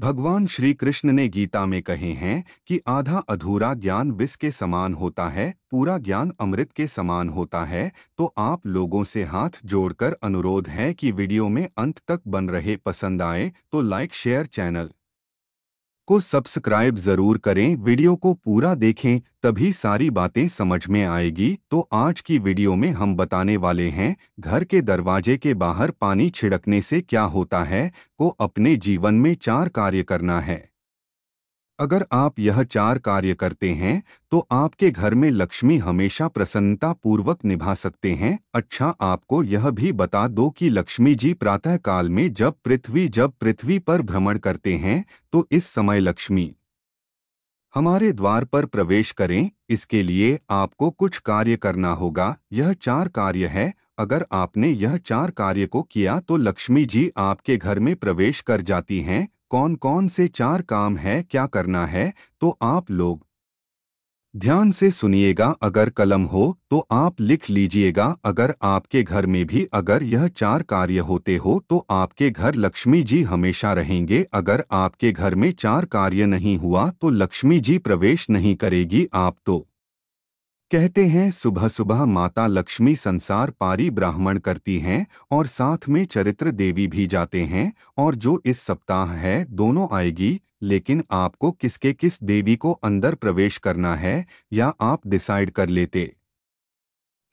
भगवान श्री कृष्ण ने गीता में कहे हैं कि आधा अधूरा ज्ञान विष के समान होता है पूरा ज्ञान अमृत के समान होता है तो आप लोगों से हाथ जोड़कर अनुरोध है कि वीडियो में अंत तक बन रहे पसंद आए तो लाइक शेयर चैनल को सब्सक्राइब जरूर करें वीडियो को पूरा देखें तभी सारी बातें समझ में आएगी तो आज की वीडियो में हम बताने वाले हैं घर के दरवाजे के बाहर पानी छिड़कने से क्या होता है को अपने जीवन में चार कार्य करना है अगर आप यह चार कार्य करते हैं तो आपके घर में लक्ष्मी हमेशा प्रसन्नता पूर्वक निभा सकते हैं अच्छा आपको यह भी बता दो कि लक्ष्मी जी प्रातः काल में जब पृथ्वी जब पृथ्वी पर भ्रमण करते हैं तो इस समय लक्ष्मी हमारे द्वार पर प्रवेश करें इसके लिए आपको कुछ कार्य करना होगा यह चार कार्य है अगर आपने यह चार कार्य को किया तो लक्ष्मी जी आपके घर में प्रवेश कर जाती हैं कौन कौन से चार काम है क्या करना है तो आप लोग ध्यान से सुनिएगा अगर कलम हो तो आप लिख लीजिएगा अगर आपके घर में भी अगर यह चार कार्य होते हो तो आपके घर लक्ष्मी जी हमेशा रहेंगे अगर आपके घर में चार कार्य नहीं हुआ तो लक्ष्मी जी प्रवेश नहीं करेगी आप तो कहते हैं सुबह सुबह माता लक्ष्मी संसार पारी ब्राह्मण करती हैं और साथ में चरित्र देवी भी जाते हैं और जो इस सप्ताह है दोनों आएगी लेकिन आपको किसके किस देवी को अंदर प्रवेश करना है या आप डिसाइड कर लेते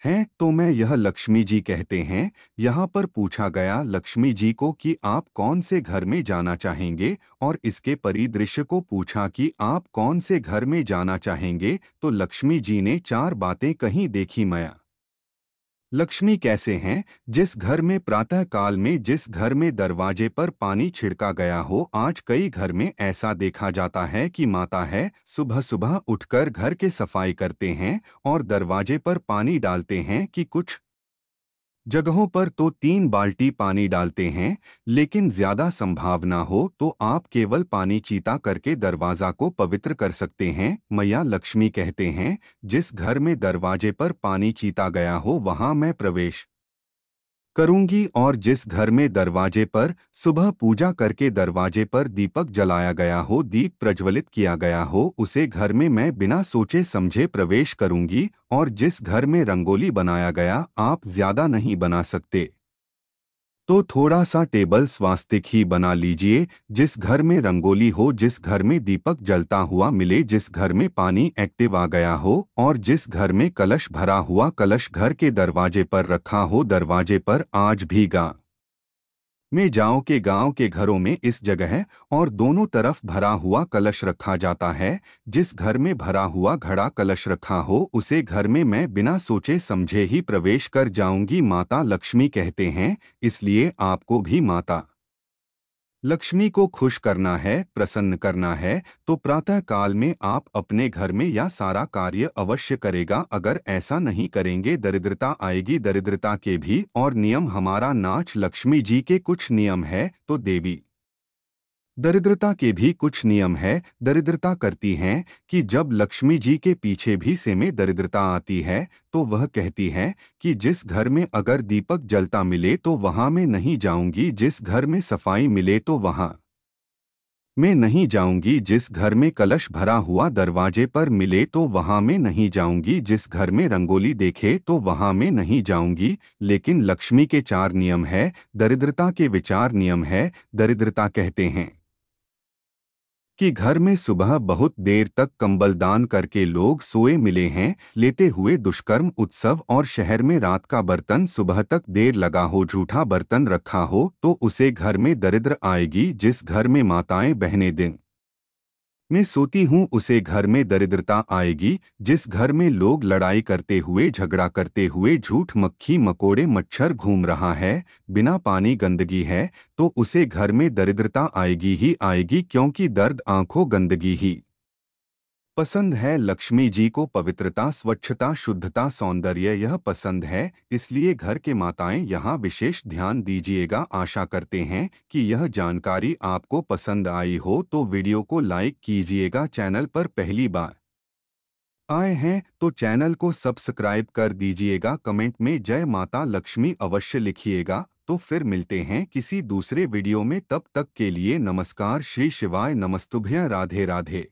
हैं तो मैं यह लक्ष्मी जी कहते हैं यहाँ पर पूछा गया लक्ष्मी जी को कि आप कौन से घर में जाना चाहेंगे और इसके परिदृश्य को पूछा कि आप कौन से घर में जाना चाहेंगे तो लक्ष्मी जी ने चार बातें कहीं देखी मया लक्ष्मी कैसे हैं जिस घर में प्रातः काल में जिस घर में दरवाजे पर पानी छिड़का गया हो आज कई घर में ऐसा देखा जाता है कि माता है सुबह सुबह उठकर घर के सफाई करते हैं और दरवाजे पर पानी डालते हैं कि कुछ जगहों पर तो तीन बाल्टी पानी डालते हैं लेकिन ज्यादा संभावना हो तो आप केवल पानी चीता करके दरवाजा को पवित्र कर सकते हैं मैया लक्ष्मी कहते हैं जिस घर में दरवाजे पर पानी चीता गया हो वहां मैं प्रवेश करूंगी और जिस घर में दरवाजे पर सुबह पूजा करके दरवाजे पर दीपक जलाया गया हो दीप प्रज्वलित किया गया हो उसे घर में मैं बिना सोचे समझे प्रवेश करूंगी और जिस घर में रंगोली बनाया गया आप ज्यादा नहीं बना सकते तो थोड़ा सा टेबल स्वास्तिक ही बना लीजिए जिस घर में रंगोली हो जिस घर में दीपक जलता हुआ मिले जिस घर में पानी एक्टिव आ गया हो और जिस घर में कलश भरा हुआ कलश घर के दरवाजे पर रखा हो दरवाजे पर आज भी गा में जाओ के गांव के घरों में इस जगह और दोनों तरफ भरा हुआ कलश रखा जाता है जिस घर में भरा हुआ घड़ा कलश रखा हो उसे घर में मैं बिना सोचे समझे ही प्रवेश कर जाऊंगी माता लक्ष्मी कहते हैं इसलिए आपको भी माता लक्ष्मी को खुश करना है प्रसन्न करना है तो प्रातः काल में आप अपने घर में या सारा कार्य अवश्य करेगा अगर ऐसा नहीं करेंगे दरिद्रता आएगी दरिद्रता के भी और नियम हमारा नाच लक्ष्मी जी के कुछ नियम है तो देवी दरिद्रता के भी कुछ नियम है दरिद्रता करती हैं कि जब लक्ष्मी जी के पीछे भी से में दरिद्रता आती है तो वह कहती है कि जिस घर में अगर दीपक जलता मिले तो वहां में नहीं जाऊंगी जिस घर में सफाई मिले तो वहां मैं नहीं जाऊंगी जिस घर में कलश भरा हुआ दरवाजे पर मिले तो वहां में नहीं जाऊंगी जिस घर में रंगोली देखे तो वहां में नहीं जाऊंगी लेकिन लक्ष्मी के चार नियम है दरिद्रता के विचार नियम है दरिद्रता कहते हैं कि घर में सुबह बहुत देर तक कंबल दान करके लोग सोए मिले हैं लेते हुए दुष्कर्म उत्सव और शहर में रात का बर्तन सुबह तक देर लगा हो झूठा बर्तन रखा हो तो उसे घर में दरिद्र आएगी जिस घर में माताएं बहने दें में सोती हूँ उसे घर में दरिद्रता आएगी जिस घर में लोग लड़ाई करते हुए झगड़ा करते हुए झूठ मक्खी मकोड़े मच्छर घूम रहा है बिना पानी गंदगी है तो उसे घर में दरिद्रता आएगी ही आएगी क्योंकि दर्द आंखों गंदगी ही पसंद है लक्ष्मी जी को पवित्रता स्वच्छता शुद्धता सौंदर्य यह पसंद है इसलिए घर के माताएं यहाँ विशेष ध्यान दीजिएगा आशा करते हैं कि यह जानकारी आपको पसंद आई हो तो वीडियो को लाइक कीजिएगा चैनल पर पहली बार आए हैं तो चैनल को सब्सक्राइब कर दीजिएगा कमेंट में जय माता लक्ष्मी अवश्य लिखिएगा तो फिर मिलते हैं किसी दूसरे वीडियो में तब तक के लिए नमस्कार श्री शिवाय नमस्तुभ्य राधे राधे